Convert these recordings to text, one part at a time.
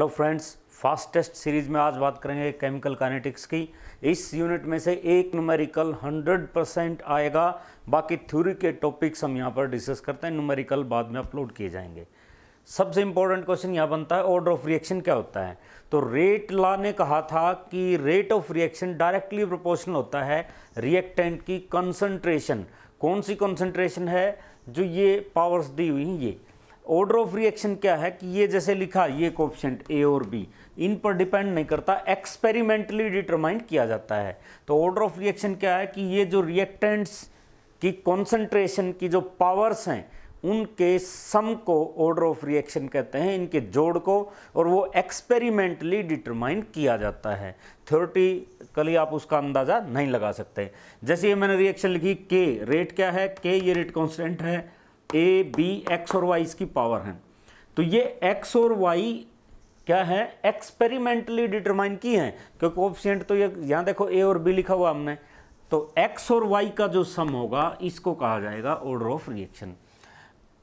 hello friends fast test series में आज बात करेंगे केमिकल काइनेटिक्स की इस यूनिट में से एक नुमेरिकल 100 परसेंट आएगा बाकी थ्योरी के टॉपिक्स हम यहाँ पर डिस्कस करते हैं नुमेरिकल बाद में अपलोड किए जाएंगे सबसे इंपॉर्टेंट क्वेश्चन यहाँ बनता है ऑर्डर ऑफ रिएक्शन क्या होता है तो रेट ला ने कहा था कि rate of reaction directly proportional होता है रिएक्टेंट की कंसनट्रेशन कौन सी कंसनट्रेशन है जो ये पावर्स दी हुई हैं ये ऑर्डर ऑफ रिएक्शन क्या है कि ये जैसे लिखा ये कोप्शेंट ए और बी इन पर डिपेंड नहीं करता एक्सपेरिमेंटली डिटरमाइन किया जाता है तो ऑर्डर ऑफ रिएक्शन क्या है कि ये जो रिएक्टेंट्स की कॉन्सेंट्रेशन की जो पावर्स हैं उनके सम को ऑर्डर ऑफ रिएक्शन कहते हैं इनके जोड़ को और वो एक्सपेरिमेंटली डिटरमाइन किया जाता है थ्योरेटिकली आप उसका अंदाज़ा नहीं लगा सकते जैसे ये मैंने रिएक्शन लिखी के रेट क्या है के ये रेट कॉन्स्टेंट है ए बी एक्स और वाई इसकी पावर हैं तो ये एक्स और वाई क्या है एक्सपेरिमेंटली डिटरमाइन की हैं क्योंकि ऑप्शियंट तो ये यहाँ देखो ए और बी लिखा हुआ हमने तो एक्स और वाई का जो सम होगा इसको कहा जाएगा ऑर्डर ऑफ रिएक्शन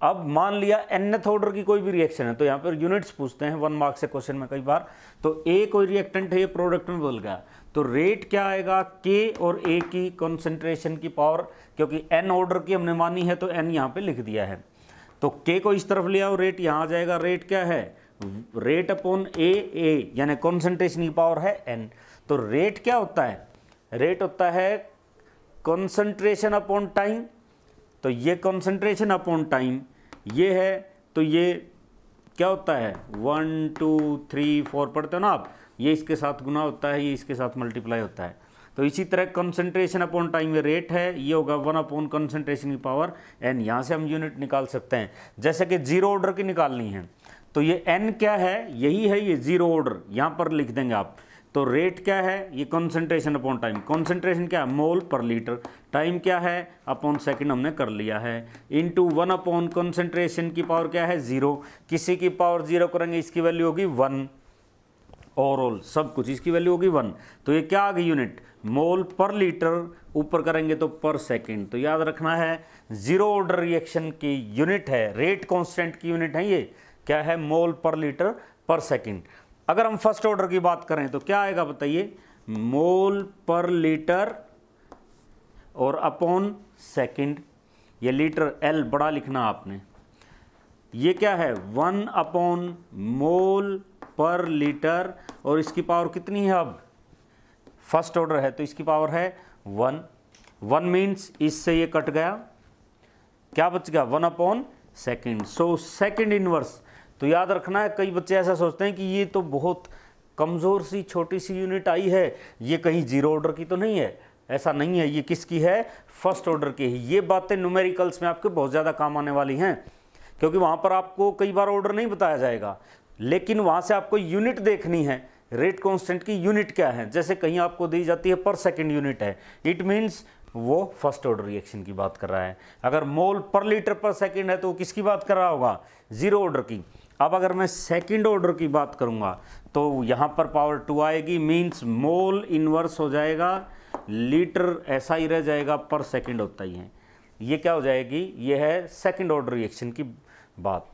अब मान लिया एनथ ऑर्डर की कोई भी रिएक्शन है तो यहाँ पर यूनिट्स पूछते हैं वन मार्क्स से क्वेश्चन में कई बार तो ए कोई रिएक्टेंट है ये प्रोडक्ट में बोल गया तो रेट क्या आएगा के और ए की कंसंट्रेशन की पावर क्योंकि एन ऑर्डर की हमने मानी है तो एन यहाँ पे लिख दिया है तो के को इस तरफ ले आओ रेट यहाँ आ जाएगा रेट क्या है रेट अपॉन ए ए यानी कॉन्सेंट्रेशन की पावर है एन तो रेट क्या होता है रेट होता है कॉन्सेंट्रेशन अपॉन टाइम तो ये कॉन्सेंट्रेशन अपॉन टाइम ये है तो ये क्या होता है वन टू थ्री फोर पढ़ते हो ना आप ये इसके साथ गुना होता है ये इसके साथ मल्टीप्लाई होता है तो इसी तरह कंसंट्रेशन अपॉन टाइम में रेट है ये होगा वन अपॉन कंसंट्रेशन की पावर एन यहाँ से हम यूनिट निकाल सकते हैं जैसे कि जीरो ऑर्डर की निकालनी है तो ये एन क्या है यही है ये जीरो ऑर्डर यहाँ पर लिख देंगे आप तो रेट क्या है ये कॉन्सेंट्रेशन अपॉन टाइम कंसंट्रेशन क्या है मोल पर लीटर टाइम क्या है अपॉन सेकंड हमने कर लिया है इनटू वन अपॉन कंसनट्रेशन की पावर क्या है जीरो किसी की पावर जीरो करेंगे इसकी वैल्यू होगी वन ओवरऑल सब कुछ इसकी वैल्यू होगी वन तो ये क्या आ गई यूनिट मोल पर लीटर ऊपर करेंगे तो पर सेकंड तो याद रखना है ज़ीरो ऑर्डर रिएक्शन की यूनिट है रेट कांस्टेंट की यूनिट है ये क्या है मोल पर लीटर पर सेकंड अगर हम फर्स्ट ऑर्डर की बात करें तो क्या आएगा बताइए मोल पर लीटर और अपॉन सेकंड ये लीटर एल बड़ा लिखना आपने ये क्या है वन अपॉन मोल पर लीटर और इसकी पावर कितनी है अब फर्स्ट ऑर्डर है तो इसकी पावर है वन वन मीन्स इससे ये कट गया क्या बच गया one upon second so second inverse तो याद रखना है कई बच्चे ऐसा सोचते हैं कि ये तो बहुत कमज़ोर सी छोटी सी यूनिट आई है ये कहीं जीरो ऑर्डर की तो नहीं है ऐसा नहीं है ये किसकी है फर्स्ट ऑर्डर की ये बातें न्यूमेरिकल्स में आपके बहुत ज़्यादा काम आने वाली हैं क्योंकि वहाँ पर आपको कई बार ऑर्डर नहीं बताया जाएगा लेकिन वहाँ से आपको यूनिट देखनी है रेट कांस्टेंट की यूनिट क्या है जैसे कहीं आपको दी जाती है पर सेकंड यूनिट है इट मीन्स वो फर्स्ट ऑर्डर रिएक्शन की बात कर रहा है अगर मोल पर लीटर पर सेकंड है तो वो किसकी बात कर रहा होगा जीरो ऑर्डर की अब अगर मैं सेकंड ऑर्डर की बात करूंगा तो यहाँ पर पावर टू आएगी मीन्स मोल इन्वर्स हो जाएगा लीटर ऐसा ही रह जाएगा पर सेकेंड होता ही है ये क्या हो जाएगी ये है सेकेंड ऑर्डर रिएक्शन की but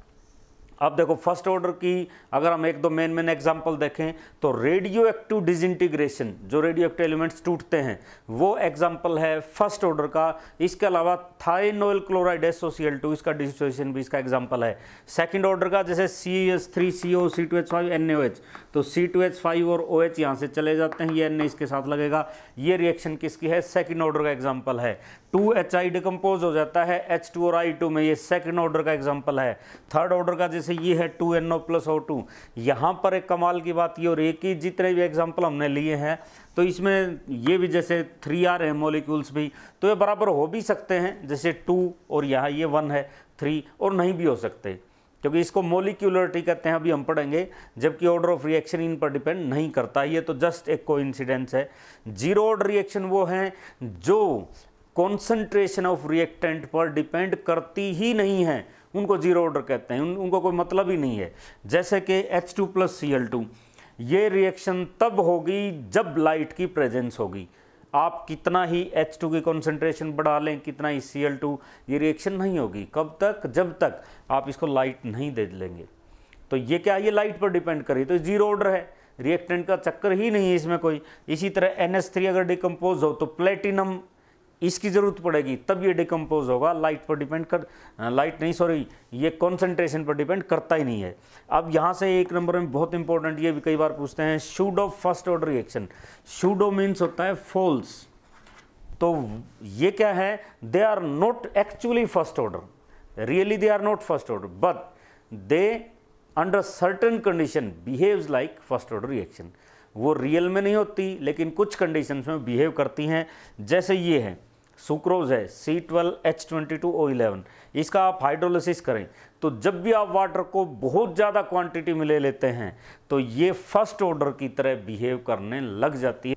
अब देखो फर्स्ट ऑर्डर की अगर हम एक दो मेन मेन एग्जांपल देखें तो रेडियो एक्टिव डिजइंटीग्रेशन जो रेडियो एक्टिव एलिमेंट्स टूटते हैं वो एग्जांपल है फर्स्ट ऑर्डर का इसके अलावा थाइनोल क्लोराइड एसोसियल टू इसका डिसोसिएशन भी इसका एग्जांपल है सेकंड ऑर्डर का जैसे C S three C O C two H five N O H तो सी टू एच फाइव और ओ एच यहाँ से चले जाते हैं ये एन ए इसके साथ लगेगा ये रिएक्शन किसकी है सेकेंड ऑर्डर का एग्जाम्पल है टू एच आई डिकम्पोज हो जाता है एच टू और आई टू में ये सेकेंड ऑर्डर का एग्जाम्पल है थर्ड ऑर्डर का जिस जैसे ये है two N O plus O two यहाँ पर एक कमाल की बात ये और एक ही जितने भी एग्जाम्पल हमने लिए हैं तो इसमें ये भी जैसे थ्री आर है मोलिक्यूल्स भी तो ये बराबर हो भी सकते हैं जैसे टू और यहाँ ये वन है थ्री और नहीं भी हो सकते क्योंकि इसको मोलिक्यूलरिटी कहते हैं अभी हम पढ़ेंगे जबकि ऑर्डर ऑफ रिएक्शन इन पर डिपेंड नहीं करता ये तो जस्ट एक कोइंसिडेंस है जीरो ऑर्डर रिएक्शन वो हैं जो कॉन्सेंट्रेशन ऑफ रिएक्टेंट पर डिपेंड करती ही नहीं है उनको जीरो ऑर्डर कहते हैं उन, उनको कोई मतलब ही नहीं है जैसे कि H two plus C L two ये रिएक्शन तब होगी जब लाइट की प्रेजेंस होगी आप कितना ही एच टू की कॉन्सेंट्रेशन बढ़ा लें कितना ही सी एल टू ये रिएक्शन नहीं होगी कब तक जब तक आप इसको लाइट नहीं दे लेंगे तो ये क्या ये लाइट पर डिपेंड करिए तो जीरो ऑर्डर है रिएक्टेंट का चक्कर ही नहीं है इसमें कोई इसी तरह एन अगर डिकम्पोज हो तो प्लेटिनम इसकी ज़रूरत पड़ेगी तब ये डिकम्पोज होगा लाइट पर डिपेंड कर लाइट नहीं सॉरी ये कॉन्सेंट्रेशन पर डिपेंड करता ही नहीं है अब यहाँ से एक नंबर में बहुत इंपॉर्टेंट ये भी कई बार पूछते हैं pseudo first order reaction pseudo means होता है फॉल्स तो ये क्या है they are not actually first order really they are not first order but they under certain condition behave like first order reaction वो रियल में नहीं होती लेकिन कुछ कंडीशंस में बिहेव करती हैं जैसे ये है सुक्रोज है C twelve H twenty two O eleven इसका आप हाइड्रोलिसिस करें तो जब भी आप वाटर को बहुत ज़्यादा क्वांटिटी में ले लेते हैं तो ये फर्स्ट ऑर्डर की तरह बिहेव करने लग जाती है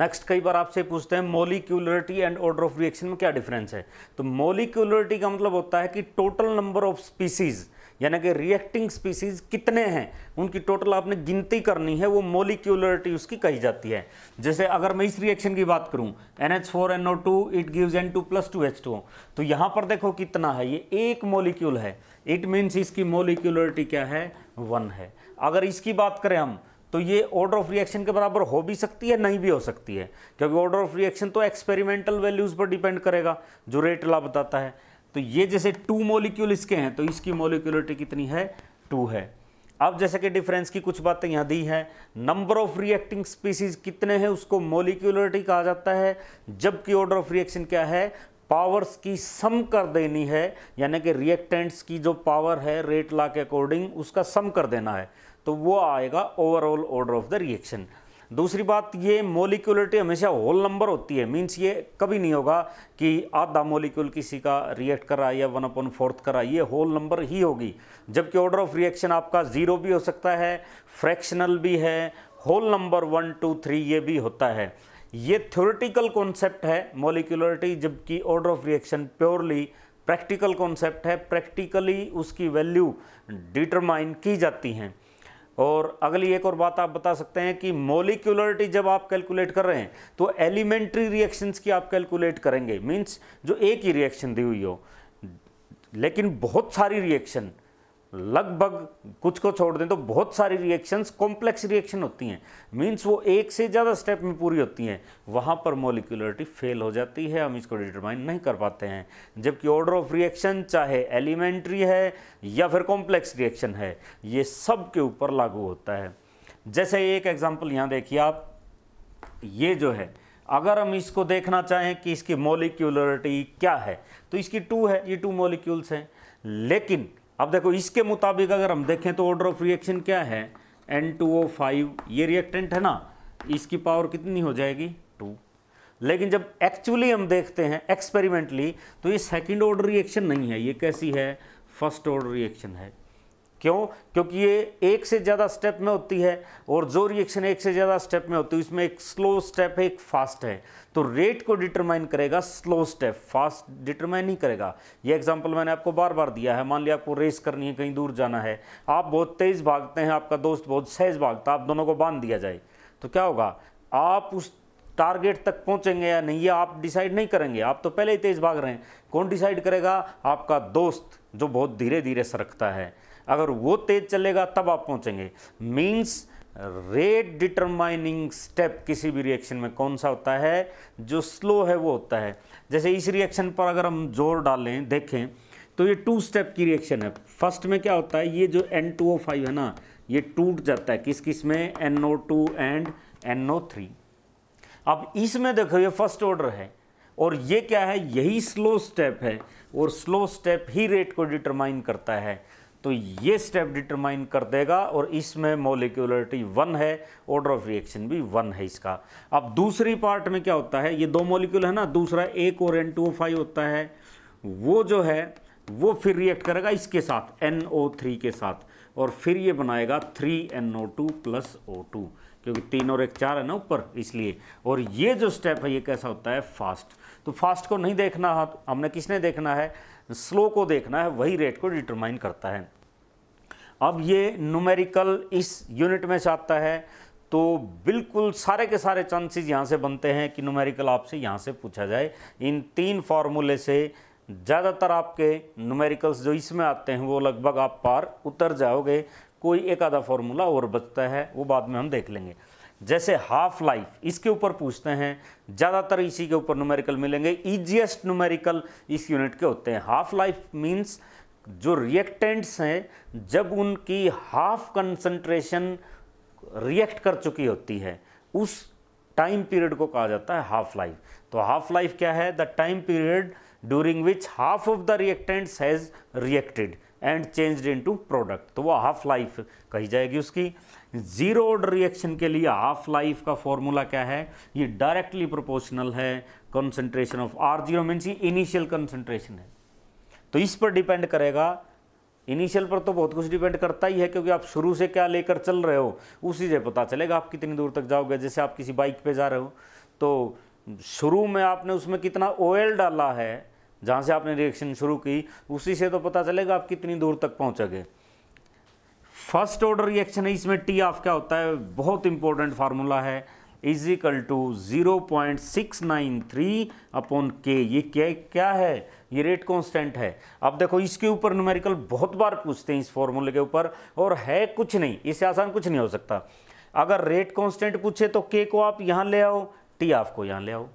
नेक्स्ट कई बार आपसे पूछते हैं molecularity and order of reaction में क्या डिफरेंस है तो मोलिक्यूलरिटी का मतलब होता है कि टोटल नंबर ऑफ स्पीसीज़ यानी कि रिएक्टिंग स्पीसीज कितने हैं उनकी टोटल आपने गिनती करनी है वो मोलिक्यूलरिटी उसकी कही जाती है जैसे अगर मैं इस रिएक्शन की बात करूं N H four N O two it gives N two plus two H two तो यहाँ पर देखो कितना है ये एक मोलिक्यूल है इट मीन्स इसकी मोलिक्यूलरिटी क्या है वन है अगर इसकी बात करें हम तो ये ऑर्डर ऑफ रिएक्शन के बराबर हो भी सकती है नहीं भी हो सकती है क्योंकि ऑर्डर ऑफ रिएक्शन तो एक्सपेरिमेंटल वैल्यूज़ पर डिपेंड करेगा जो रेट ला बताता है तो ये जैसे टू मोलिक्यूल इसके हैं तो इसकी मोलिक्यूलिटी कितनी है टू है अब जैसे कि डिफरेंस की कुछ बातें यहाँ दी है नंबर ऑफ रिएक्टिंग स्पीसीज कितने हैं उसको मोलिकुलरिटी कहा जाता है जबकि ऑर्डर ऑफ रिएक्शन क्या है पावर्स की सम कर देनी है यानी कि रिएक्टेंट्स की जो पावर है रेट ला के अकॉर्डिंग उसका सम कर देना है तो वो आएगा overall order of the reaction दूसरी बात ये मोलिकुलरिटी हमेशा होल नंबर होती है मीन्स ये कभी नहीं होगा कि आधा मोलिक्यूल किसी का रिएक्ट करा या वन अपन फोर्थ करा ये होल नंबर ही होगी जबकि ऑर्डर ऑफ रिएक्शन आपका ज़ीरो भी हो सकता है फ्रैक्शनल भी है whole number one two three ये भी होता है ये थ्योरेटिकल कॉन्सेप्ट है मोलिकुलरिटी जबकि order of reaction purely practical concept है प्रैक्टिकली उसकी वैल्यू डिटरमाइन की जाती हैं और अगली एक और बात आप बता सकते हैं कि मोलिकुलरिटी जब आप कैलकुलेट कर रहे हैं तो एलिमेंट्री रिएक्शंस की आप कैलकुलेट करेंगे मींस जो एक ही रिएक्शन दी हुई हो लेकिन बहुत सारी रिएक्शन लगभग कुछ को छोड़ दें तो बहुत सारी रिएक्शंस कॉम्प्लेक्स रिएक्शन होती हैं मींस वो एक से ज़्यादा स्टेप में पूरी होती हैं वहाँ पर मोलिकुलरिटी फेल हो जाती है हम इसको डिटरमाइन नहीं कर पाते हैं जबकि ऑर्डर ऑफ रिएक्शन चाहे एलिमेंट्री है या फिर कॉम्प्लेक्स रिएक्शन है ये सब के ऊपर लागू होता है जैसे एक एग्जाम्पल यहाँ देखिए आप ये जो है अगर हम इसको देखना चाहें कि इसकी मोलिकुलरिटी क्या है तो इसकी टू है ये टू मोलिक्यूल्स हैं लेकिन अब देखो इसके मुताबिक अगर हम देखें तो ऑर्डर ऑफ रिएक्शन क्या है एन टू ओ फाइव ये रिएक्टेंट है ना इसकी पावर कितनी हो जाएगी टू लेकिन जब एक्चुअली हम देखते हैं एक्सपेरिमेंटली तो ये सेकंड ऑर्डर रिएक्शन नहीं है ये कैसी है फर्स्ट ऑर्डर रिएक्शन है क्यों क्योंकि ये एक से ज़्यादा स्टेप में होती है और जो रिएक्शन एक से ज़्यादा स्टेप में होती है उसमें एक स्लो स्टेप है एक फास्ट है तो रेट को डिटरमाइन करेगा स्लो स्टेप फास्ट डिटरमाइन नहीं करेगा ये एग्जांपल मैंने आपको बार बार दिया है मान लिया आपको रेस करनी है कहीं दूर जाना है आप बहुत तेज़ भागते हैं आपका दोस्त बहुत सहज भागता आप दोनों को बांध दिया जाए तो क्या होगा आप उस टारगेट तक पहुँचेंगे या नहीं ये आप डिसाइड नहीं करेंगे आप तो पहले ही तेज़ भाग रहे हैं कौन डिसाइड करेगा आपका दोस्त जो बहुत धीरे धीरे सरकता है अगर वो तेज चलेगा तब आप पहुंचेंगे मीन्स रेट डिटरमाइनिंग स्टेप किसी भी रिएक्शन में कौन सा होता है जो स्लो है वो होता है जैसे इस रिएक्शन पर अगर हम जोर डालें देखें तो ये टू स्टेप की रिएक्शन है फर्स्ट में क्या होता है ये जो एन टू ओ फाइव है ना ये टूट जाता है किस किस में N O two and N O three अब इसमें देखो ये फर्स्ट ऑर्डर है और ये क्या है यही स्लो स्टेप है और स्लो स्टेप ही रेट को डिटरमाइन करता है तो ये स्टेप डिटरमाइन कर देगा और इसमें मोलिकुलरिटी वन है ऑर्डर ऑफ रिएक्शन भी वन है इसका अब दूसरी पार्ट में क्या होता है ये दो मोलिक्यूल है ना दूसरा एक और एन टू फाइव होता है वो जो है वो फिर रिएक्ट करेगा इसके साथ NO3 के साथ और फिर ये बनाएगा 3NO2 प्लस ओ क्योंकि तीन और एक चार है ना ऊपर इसलिए और ये जो स्टेप है ये कैसा होता है फास्ट तो फास्ट को नहीं देखना हमने किसने देखना है स्लो को देखना है वही रेट को डिटरमाइन करता है अब ये न्यूमेरिकल इस यूनिट में से आता है तो बिल्कुल सारे के सारे चांसेस यहाँ से बनते हैं कि न्यूमेरिकल आपसे यहाँ से पूछा जाए इन तीन फार्मूले से ज़्यादातर आपके न्यूमेरिकल्स जो इसमें आते हैं वो लगभग आप पार उतर जाओगे कोई एक आधा फार्मूला और बचता है वो बाद में हम देख लेंगे जैसे हाफ लाइफ इसके ऊपर पूछते हैं ज़्यादातर इसी के ऊपर न्यूमेरिकल मिलेंगे ईजिएस्ट न्यूमेरिकल इस यूनिट के होते हैं हाफ लाइफ मीन्स जो रिएक्टेंट्स हैं जब उनकी हाफ कंसंट्रेशन रिएक्ट कर चुकी होती है उस टाइम पीरियड को कहा जाता है हाफ लाइफ तो हाफ लाइफ क्या है the time period during which half of the reactants has reacted and changed into product तो वो हाफ लाइफ कही जाएगी उसकी जीरो ऑर्डर रिएक्शन के लिए हाफ लाइफ का फॉर्मूला क्या है ये डायरेक्टली प्रोपोर्शनल है concentration of R zero mean ये इनिशियल कंसंट्रेशन है तो इस पर डिपेंड करेगा इनिशियल पर तो बहुत कुछ डिपेंड करता ही है क्योंकि आप शुरू से क्या लेकर चल रहे हो उसी से पता चलेगा आप कितनी दूर तक जाओगे जैसे आप किसी बाइक पे जा रहे हो तो शुरू में आपने उसमें कितना ऑयल डाला है जहाँ से आपने रिएक्शन शुरू की उसी से तो पता चलेगा आप कितनी दूर तक पहुँचोगे फर्स्ट ऑर्डर रिएक्शन है इसमें टी ऑफ क्या होता है बहुत इंपॉर्टेंट फार्मूला है is equal to zero point six nine three upon K ये क्या क्या है ये रेट कांस्टेंट है अब देखो इसके ऊपर न्यूमेरिकल बहुत बार पूछते हैं इस फॉर्मूले के ऊपर और है कुछ नहीं इससे आसान कुछ नहीं हो सकता अगर रेट कांस्टेंट पूछे तो के को आप यहाँ ले आओ टी ऑफ को यहाँ ले आओ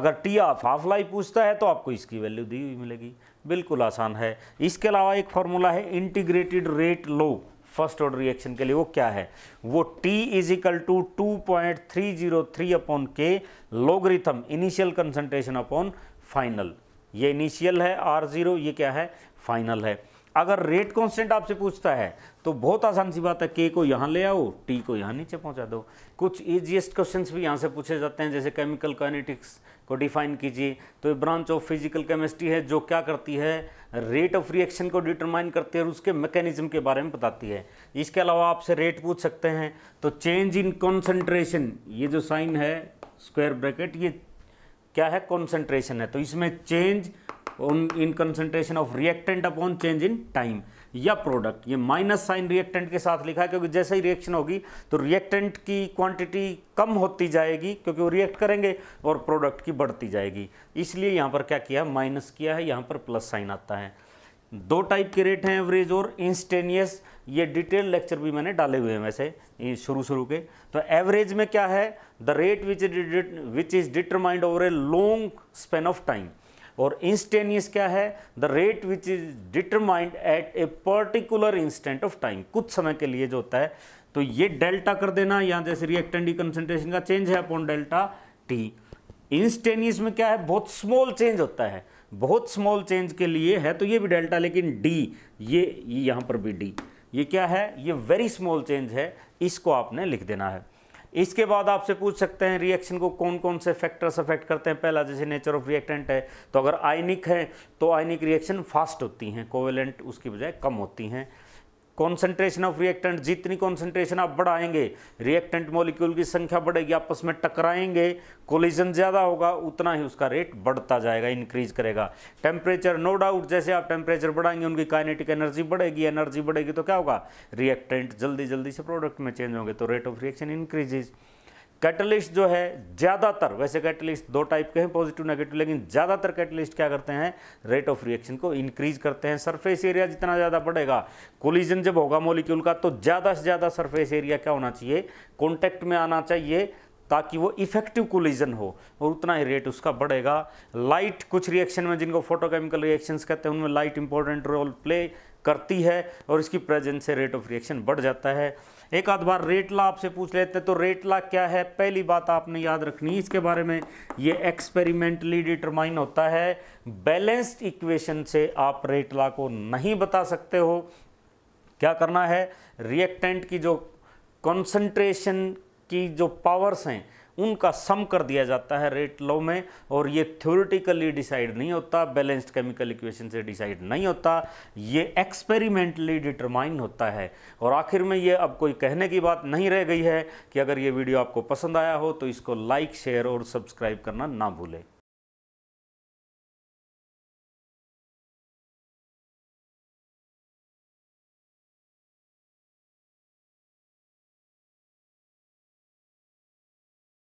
अगर टी ऑफ हाफ लाइफ पूछता है तो आपको इसकी वैल्यू दी हुई मिलेगी बिल्कुल आसान है इसके अलावा एक फार्मूला है integrated rate law first order reaction के लिए वो क्या है वो T is equal to two point three zero three upon K logarithm initial concentration upon final ये इनिशियल है आर जीरो ये क्या है फाइनल है अगर रेट कांस्टेंट आपसे पूछता है तो बहुत आसान सी बात है के को यहाँ ले आओ टी को यहाँ नीचे पहुँचा दो कुछ ईजीएस्ट क्वेश्चंस भी यहाँ से पूछे जाते हैं जैसे केमिकल काइनेटिक्स को डिफाइन कीजिए तो ये ब्रांच ऑफ फिजिकल केमिस्ट्री है जो क्या करती है रेट ऑफ रिएक्शन को डिटरमाइन करती है और उसके मैकेनिज्म के बारे में बताती है इसके अलावा आपसे रेट पूछ सकते हैं तो चेंज इन कॉन्सेंट्रेशन ये जो साइन है स्क्वायर ब्रैकेट ये क्या है कॉन्सेंट्रेशन है तो इसमें change on in concentration of reactant upon change in time या प्रोडक्ट ये माइनस साइन रिएक्टेंट के साथ लिखा है क्योंकि जैसे ही रिएक्शन होगी तो रिएक्टेंट की क्वांटिटी कम होती जाएगी क्योंकि वो रिएक्ट करेंगे और प्रोडक्ट की बढ़ती जाएगी इसलिए यहाँ पर क्या किया माइनस किया है यहाँ पर प्लस साइन आता है दो टाइप के रेट हैं एवरेज और इंस्टेनियस ये डिटेल लेक्चर भी मैंने डाले हुए हैं वैसे शुरू शुरू के तो एवरेज में क्या है the rate which which is determined over a long span of time और इंस्टेनियस क्या है the rate which is determined at a particular instant of time कुछ समय के लिए जो होता है तो ये डेल्टा कर देना यहाँ जैसे रिएक्टेंट डी कंसेंट्रेशन का चेंज है अपॉन डेल्टा टी इंस्टेनियस में क्या है बहुत स्मॉल चेंज होता है बहुत स्मॉल चेंज के लिए है तो ये भी डेल्टा लेकिन डी ये यहाँ पर भी डी ये क्या है ये वेरी स्मॉल चेंज है इसको आपने लिख देना है इसके बाद आपसे पूछ सकते हैं रिएक्शन को कौन कौन से फैक्टर्स अफेक्ट करते हैं पहला जैसे नेचर ऑफ रिएक्टेंट है तो अगर आयनिक है तो आयनिक रिएक्शन फास्ट होती हैं कोवेलेंट उसकी बजाय कम होती हैं कॉन्सेंट्रेशन ऑफ रिएक्टेंट जितनी कॉन्सेंट्रेशन आप बढ़ाएंगे रिएक्टेंट मॉलिक्यूल की संख्या बढ़ेगी आपस में टकराएंगे कोलिजन ज़्यादा होगा उतना ही उसका रेट बढ़ता जाएगा इंक्रीज करेगा टेम्परेचर नो डाउट जैसे आप टेम्परेचर बढ़ाएंगे उनकी काइनेटिक एनर्जी बढ़ेगी एनर्जी बढ़ेगी तो क्या होगा रिएक्टेंट जल्दी जल्दी से प्रोडक्ट में चेंज होंगे तो rate of reaction increases catalyst जो है ज़्यादातर वैसे कैटलिस्ट दो टाइप के हैं पॉजिटिव नेगेटिव लेकिन ज़्यादातर कैटलिस्ट क्या करते हैं रेट ऑफ रिएक्शन को इंक्रीज करते हैं सरफेस एरिया जितना ज़्यादा बढ़ेगा कोलिजन जब होगा मोलिक्यूल का तो ज़्यादा से ज़्यादा सरफेस एरिया क्या होना चाहिए कॉन्टैक्ट में आना चाहिए ताकि वो इफेक्टिव कोलिजन हो और उतना ही रेट उसका बढ़ेगा लाइट कुछ रिएक्शन में जिनको फोटोकेमिकल रिएक्शंस कहते हैं उनमें लाइट इंपॉर्टेंट रोल प्ले करती है और इसकी प्रेजेंस से रेट ऑफ रिएक्शन बढ़ जाता है एक आध बार रेटला आपसे पूछ लेते हैं तो रेटला क्या है पहली बात आपने याद रखनी इसके बारे में ये एक्सपेरिमेंटली डिटरमाइन होता है बैलेंस्ड इक्वेशन से आप रेटला को नहीं बता सकते हो क्या करना है रिएक्टेंट की जो कंसंट्रेशन की जो पावर्स हैं उनका सम कर दिया जाता है रेट लो में और ये थ्योरेटिकली डिसाइड नहीं होता बैलेंस्ड केमिकल इक्वेशन से डिसाइड नहीं होता ये एक्सपेरिमेंटली डिटरमाइन होता है और आखिर में ये अब कोई कहने की बात नहीं रह गई है कि अगर ये वीडियो आपको पसंद आया हो तो इसको लाइक शेयर और सब्सक्राइब करना ना भूलें